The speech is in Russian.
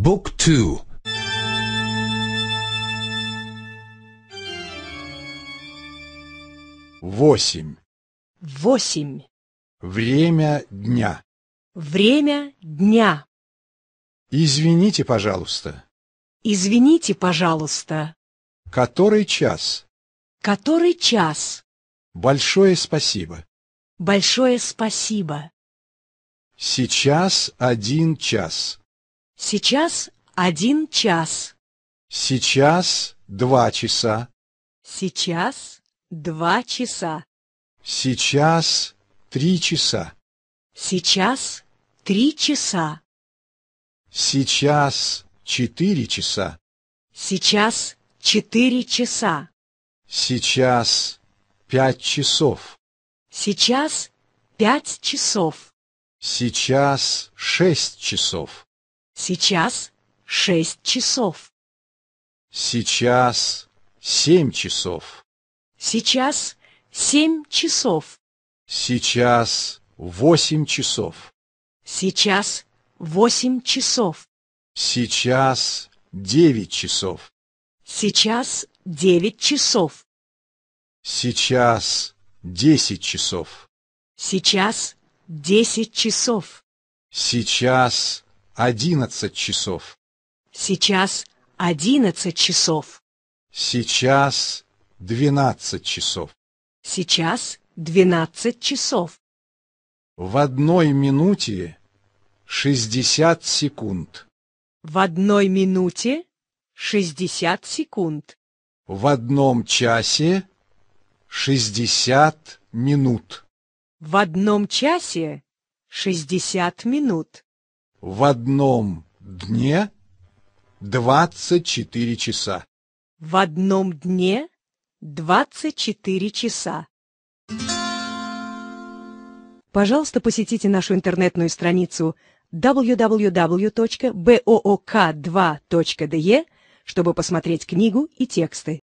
Book 2 8 8 Время дня Время дня Извините, пожалуйста. Извините, пожалуйста. Который час? Который час? Большое спасибо. Большое спасибо. Сейчас один час. Сейчас один час. Сейчас два часа. Сейчас два часа. Сейчас три часа. Сейчас три часа. Сейчас четыре часа. Сейчас четыре часа. Сейчас пять часов. Сейчас пять часов. Сейчас шесть часов. Сейчас шесть часов. Сейчас семь часов. Сейчас семь часов. Сейчас восемь часов. Сейчас восемь часов. Сейчас девять часов. Сейчас девять часов. Сейчас десять часов. Сейчас десять часов. Сейчас одиннадцать часов. Сейчас одиннадцать часов. Сейчас двенадцать часов. Сейчас двенадцать часов. В одной минуте шестьдесят секунд. В одной минуте шестьдесят секунд. В одном часе шестьдесят минут. В одном часе шестьдесят минут в одном дне 24 часа. В одном дне 24 часа. Пожалуйста, посетите нашу интернетную страницу www.book2.de, чтобы посмотреть книгу и тексты.